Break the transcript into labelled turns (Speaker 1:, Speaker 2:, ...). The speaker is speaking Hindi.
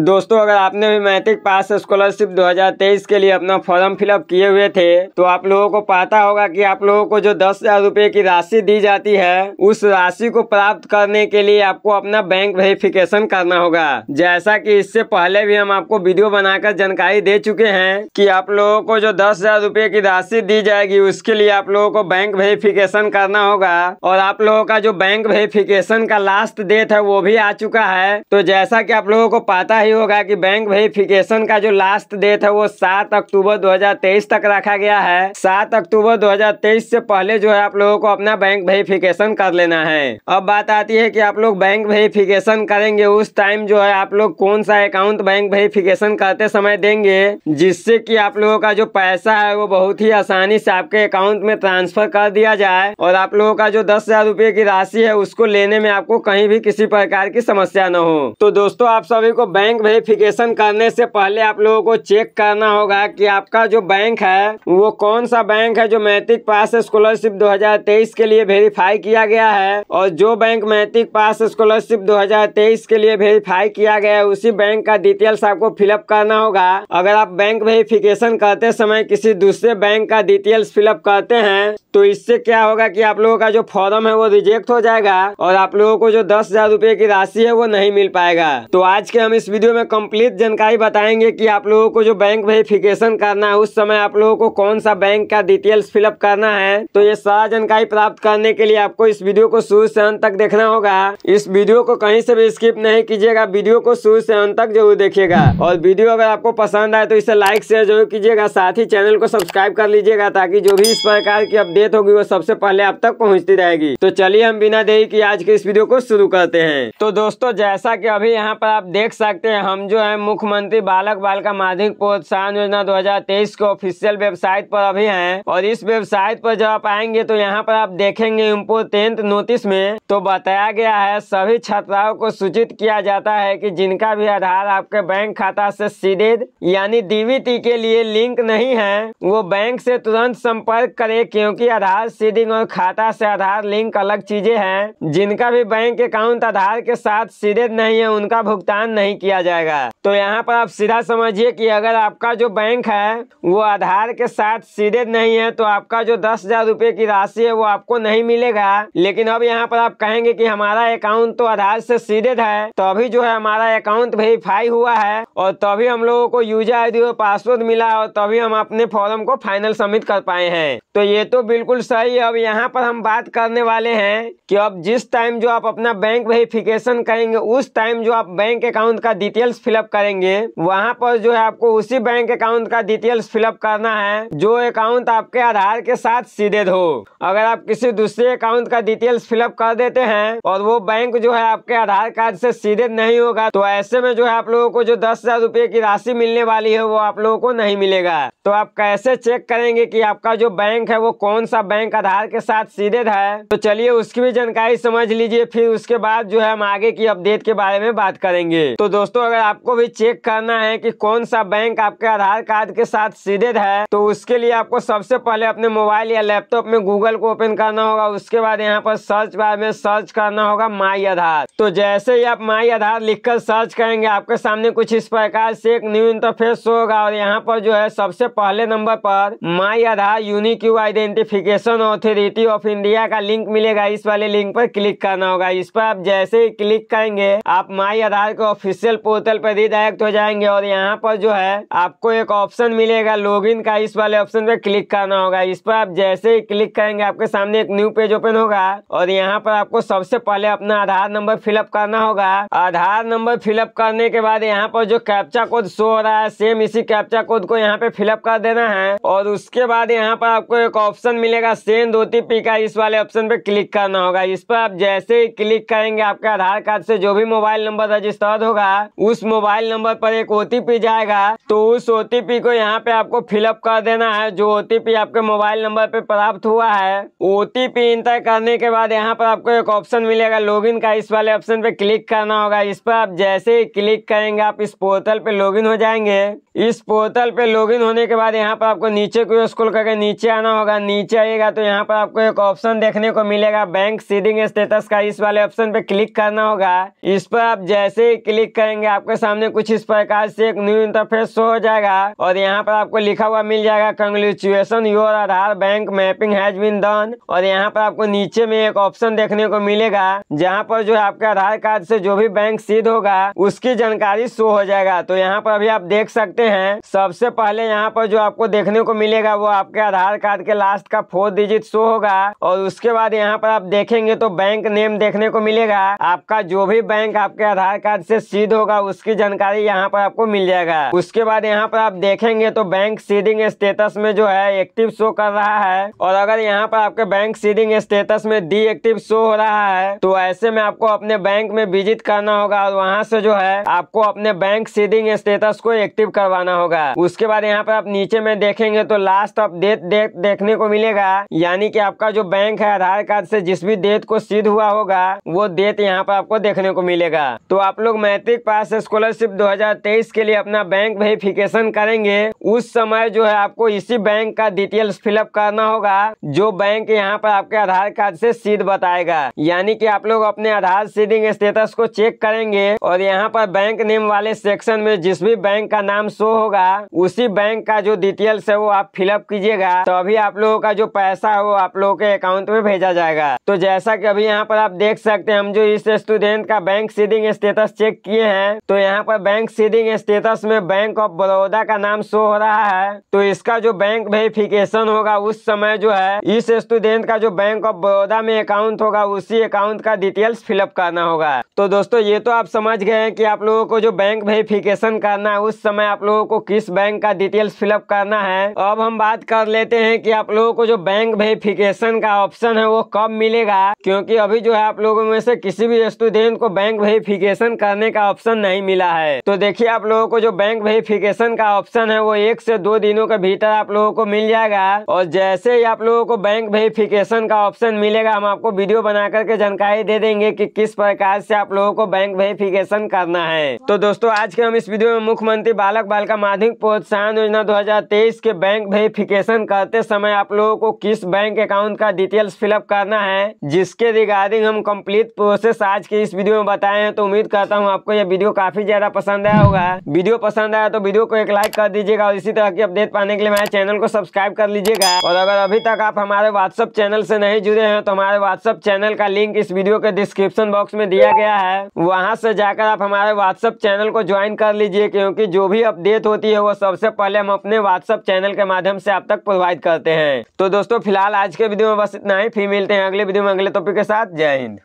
Speaker 1: दोस्तों अगर आपने भी मैट्रिक पास स्कॉलरशिप 2023 के लिए अपना फॉर्म फिलअप किए हुए थे तो आप लोगों को पता होगा कि आप लोगों को जो दस हजार रूपए की राशि दी जाती है उस राशि को प्राप्त करने के लिए आपको अपना बैंक वेरिफिकेशन करना होगा जैसा कि इससे पहले भी हम आपको वीडियो बनाकर जानकारी दे चुके हैं की आप लोगों को जो दस हजार की राशि दी जाएगी उसके लिए आप लोगों को बैंक वेरिफिकेशन करना होगा और आप लोगों का जो बैंक वेरिफिकेशन का लास्ट डेट है वो भी आ चुका है तो जैसा की आप लोगों को पता ही होगा कि बैंक वेरिफिकेशन का जो लास्ट डेट है वो सात अक्टूबर 2023 तक रखा गया है सात अक्टूबर 2023 से पहले जो है आप लोगों को अपना बैंक वेरिफिकेशन कर लेना है अब बात आती है कि आप लोग बैंक वेरिफिकेशन करेंगे उस टाइम जो है आप लोग कौन सा अकाउंट बैंक वेरिफिकेशन करते समय देंगे जिससे कि आप लोगों का जो पैसा है वो बहुत ही आसानी से आपके अकाउंट में ट्रांसफर कर दिया जाए और आप लोगों का जो दस हजार रूपए की राशि है उसको लेने में आपको कहीं भी किसी प्रकार की समस्या न हो तो दोस्तों आप सभी को बैंक बैंक वेरिफिकेशन करने से पहले आप लोगों को चेक करना होगा कि आपका जो बैंक है वो कौन सा बैंक है जो मैट्रिक पास स्कॉलरशिप 2023 के लिए वेरीफाई किया गया है और जो बैंक मैट्रिक पास स्कॉलरशिप 2023 के लिए वेरीफाई किया गया है उसी बैंक का डिटेल्स आपको फिलअप करना होगा अगर आप बैंक वेरिफिकेशन करते समय किसी दूसरे बैंक का डिटेल्स फिलअप करते हैं तो इससे क्या होगा कि आप लोगों का जो फॉर्म है वो रिजेक्ट हो जाएगा और आप लोगों को जो दस हजार रूपए की राशि है वो नहीं मिल पाएगा तो आज के हम इस वीडियो में कंप्लीट जानकारी बताएंगे कि आप लोगों को जो बैंक वेरिफिकेशन करना है उस समय आप लोगों को कौन सा बैंक का डिटेल्स फिलअप करना है तो ये सारा जानकारी प्राप्त करने के लिए आपको इस वीडियो को शुरू से अंत तक देखना होगा इस वीडियो को कहीं से भी स्किप नहीं कीजिएगा वीडियो को शुरू से अंत तक जरूर देखिएगा और वीडियो अगर आपको पसंद आए तो इसे लाइक शेयर जरूर कीजिएगा साथ ही चैनल को सब्सक्राइब कर लीजिएगा ताकि जो भी इस प्रकार की अपडेट अपडेट होगी वो सबसे पहले आप तक पहुँचती रहेगी तो चलिए हम बिना देरी की आज के इस वीडियो को शुरू करते हैं तो दोस्तों जैसा की अभी यहाँ पर आप देख सकते हैं हम जो है मुख्यमंत्री बालक बालिका माध्यमिक प्रोत्साहन योजना दो के ऑफिसियल वेबसाइट पर अभी है और इस वेबसाइट पर जब आप आएंगे तो यहाँ पर आप देखेंगे इम्पोर्टेंट नोटिस में तो बताया गया है सभी छात्राओं को सूचित किया जाता है कि जिनका भी आधार आपके बैंक खाता से सीधे यानी डीबीटी के लिए लिंक नहीं है वो बैंक से तुरंत संपर्क करे क्योंकि आधार सीडिंग और खाता से आधार लिंक अलग चीजें हैं जिनका भी बैंक अकाउंट आधार के साथ सीधे नहीं है उनका भुगतान नहीं किया जाएगा तो यहाँ पर आप सीधा समझिए की अगर आपका जो बैंक है वो आधार के साथ सीधे नहीं है तो आपका जो दस हजार की राशि है वो आपको नहीं मिलेगा लेकिन अब यहाँ पर आप कहेंगे कि हमारा अकाउंट तो आधार से सीधे है तो अभी जो है हमारा अकाउंट वेरीफाई हुआ है और तभी हम लोगों को यूजर आई और पासवर्ड मिला और तभी हम अपने फॉर्म को फाइनल सबमिट कर पाए हैं तो ये तो बिल्कुल सही अब यहाँ पर हम बात करने वाले हैं कि अब जिस टाइम जो आप अपना बैंक वेरिफिकेशन करेंगे उस टाइम जो आप बैंक अकाउंट का डिटेल्स फिलअप करेंगे वहाँ पर जो है आपको उसी बैंक अकाउंट का डिटेल्स फिलअप करना है जो अकाउंट आपके आधार के साथ सीधे हो अगर आप किसी दूसरे अकाउंट का डिटेल्स फिलअप कर दे देते हैं और वो बैंक जो है आपके आधार कार्ड से सीधे नहीं होगा तो ऐसे में जो है आप लोगों को जो दस हजार रूपए की राशि मिलने वाली है वो आप लोगों को नहीं मिलेगा तो आप कैसे चेक करेंगे कि आपका जो बैंक है वो कौन सा बैंक आधार के साथ सीधे है तो चलिए उसकी भी जानकारी समझ लीजिए फिर उसके बाद जो है हम आगे की अपडेट के बारे में बात करेंगे तो दोस्तों अगर आपको भी चेक करना है की कौन सा बैंक आपके आधार कार्ड के साथ सीधे है तो उसके लिए आपको सबसे पहले अपने मोबाइल या लैपटॉप में गूगल को ओपन करना होगा उसके बाद यहाँ पर सर्च बार में सर्च करना होगा माई आधार तो जैसे ही आप माई आधार लिखकर सर्च करेंगे आपके सामने कुछ इस प्रकार से एक न्यू इंटरफेस होगा और यहाँ पर जो है सबसे पहले नंबर पर my Aadhaar U identification authority of India का लिंक मिलेगा इस वाले लिंक पर क्लिक करना होगा इस पर आप जैसे ही क्लिक करेंगे आप माई आधार के ऑफिशियल पोर्टल पर रिडायरेक्ट हो जाएंगे और यहाँ पर जो है आपको एक ऑप्शन मिलेगा लॉग का इस वाले ऑप्शन पर क्लिक करना होगा इस पर आप जैसे ही क्लिक करेंगे आपके सामने एक न्यू पेज ओपन होगा और यहाँ पर आपको सबसे पहले अपना आधार नंबर फिलअप करना होगा आधार नंबर फिलअप करने के बाद यहाँ पर जो कैप्चा कोड शो हो रहा है सेम इसी कैप्चा कोड को यहाँ पे फिलअप कर देना है और उसके बाद यहाँ पर आपको एक ऑप्शन मिलेगा सेंड ओटीपी का इस वाले ऑप्शन पे क्लिक करना होगा इस पर आप जैसे ही क्लिक करेंगे आपके आधार कार्ड से जो भी मोबाइल नंबर रजिस्टर्ड होगा उस मोबाइल नंबर पर एक ओटीपी जाएगा तो उस ओटीपी को यहाँ पे आपको फिलअप कर देना है जो ओटीपी आपके मोबाइल नंबर पे प्राप्त हुआ है ओटीपी इंटर करने के बाद यहाँ पर आपको एक ऑप्शन मिलेगा लॉगिन का इस वाले ऑप्शन पे क्लिक करना होगा इस पर आप जैसे ही क्लिक करेंगे आप इस पोर्टल पे लॉगिन हो जाएंगे इस पोर्टल पे लॉगिन होने के बाद यहाँ पर आपको नीचे को स्कूल करके नीचे आना होगा नीचे आइएगा तो यहाँ पर आपको एक ऑप्शन देखने को मिलेगा बैंक सीडिंग स्टेटस का इस वाले ऑप्शन पे क्लिक करना होगा इस पर आप जैसे ही क्लिक करेंगे आपके सामने कुछ इस प्रकार से एक न्यू इंटरफेस शो हो जाएगा और यहाँ पर आपको लिखा हुआ मिल जाएगा congratulation your Aadhaar bank mapping has been done और यहाँ पर आपको नीचे में एक ऑप्शन देखने को मिलेगा जहाँ पर जो आपके आधार कार्ड से जो भी बैंक सीध होगा उसकी जानकारी शो हो जाएगा तो यहाँ पर अभी आप देख सकते करते हैं सबसे पहले यहाँ पर जो आपको देखने को मिलेगा वो आपके आधार कार्ड के लास्ट का फोर डिजिट शो होगा और उसके बाद यहाँ पर आप देखेंगे तो बैंक नेम देखने को मिलेगा आपका जो भी बैंक आपके आधार कार्ड से सीध होगा उसकी जानकारी यहाँ पर आपको मिल जाएगा उसके बाद यहाँ पर आप देखेंगे तो बैंक सीडिंग स्टेटस में जो है एक्टिव शो कर रहा है और अगर यहाँ पर आपके बैंक सीडिंग स्टेटस में डी एक्टिव शो हो रहा है तो ऐसे में आपको अपने बैंक में विजिट करना होगा और वहाँ से जो है आपको अपने बैंक सीडिंग स्टेटस को एक्टिव करवा करवाना होगा उसके बाद यहाँ पर आप नीचे में देखेंगे तो लास्ट आप डेट देख देखने को मिलेगा यानी कि आपका जो बैंक है आधार कार्ड से जिस भी डेट को सिद्ध हुआ होगा वो डेट यहाँ पर आपको देखने को मिलेगा तो आप लोग मैट्रिक पास स्कॉलरशिप 2023 के लिए अपना बैंक वेरिफिकेशन करेंगे उस समय जो है आपको इसी बैंक का डिटेल्स फिलअप करना होगा जो बैंक यहाँ पर आपके आधार कार्ड से सीध बताएगा यानी कि आप लोग अपने आधार सीडिंग स्टेटस को चेक करेंगे और यहाँ पर बैंक नेम वाले सेक्शन में जिस भी बैंक का नाम शो होगा उसी बैंक का जो डिटेल्स है वो आप फिलअप कीजिएगा तो अभी आप लोगों का जो पैसा है वो आप लोगों के अकाउंट में भेजा जाएगा तो जैसा कि अभी यहाँ पर आप देख सकते हैं हम जो इस स्टूडेंट का बैंक सीडिंग स्टेटस चेक किए हैं तो यहाँ पर बैंक सीडिंग स्टेटस में बैंक ऑफ बड़ौदा का नाम शो हो रहा है तो इसका जो बैंक वेरिफिकेशन होगा उस समय जो है इस स्टूडेंट का जो बैंक ऑफ बड़ौदा में अकाउंट होगा उसी अकाउंट का डिटेल्स फिलअप करना होगा तो दोस्तों ये तो आप समझ गए हैं कि आप लोगों को जो बैंक वेरिफिकेशन करना है उस समय आप लोग लोगों को किस बैंक का डिटेल्स फिलअप करना है अब हम बात कर लेते हैं कि आप लोगों को जो बैंक वेरिफिकेशन का ऑप्शन है वो कब मिलेगा क्योंकि अभी जो है आप लोगों में से किसी भी स्टूडेंट को बैंक वेरिफिकेशन करने का ऑप्शन नहीं मिला है तो देखिए आप लोगों को जो बैंक वेरिफिकेशन का ऑप्शन है वो एक से दो दिनों के भीतर आप लोगों को मिल जाएगा और जैसे ही आप लोगों को बैंक वेरिफिकेशन का ऑप्शन मिलेगा हम आपको वीडियो बना करके जानकारी दे देंगे कि किस प्रकार से आप लोगों को बैंक वेरिफिकेशन करना है तो दोस्तों आज के हम इस वीडियो में मुख्यमंत्री बालक बालक साल का माध्यमिक प्रोत्साहन योजना 2023 के बैंक वेरिफिकेशन करते समय आप लोगों को किस बैंक अकाउंट का डिटेल्स फिलअप करना है जिसके रिगार्डिंग हम कंप्लीट प्रोसेस आज के इस वीडियो में बताए हैं तो उम्मीद करता हूँ आपको यह वीडियो काफी ज्यादा पसंद आया होगा वीडियो पसंद आया तो वीडियो को एक लाइक कर दीजिएगा और इसी तरह की अपडेट पाने के लिए हमारे चैनल को सब्सक्राइब कर लीजिएगा और अगर अभी तक आप हमारे व्हाट्सअप चैनल से नहीं जुड़े हैं तो हमारे व्हाट्सअप चैनल का लिंक इस वीडियो के डिस्क्रिप्शन बॉक्स में दिया गया है वहाँ से जाकर आप हमारे व्हाट्सअप चैनल को ज्वाइन कर लीजिए क्योंकि जो भी अपडेट अपडेट होती है वो सबसे पहले हम अपने व्हाट्सअप चैनल के माध्यम से आप तक प्रोवाइड करते हैं तो दोस्तों फिलहाल आज के वीडियो में बस इतना ही फिर मिलते हैं अगले वीडियो में अगले टॉपिक के साथ जय हिंद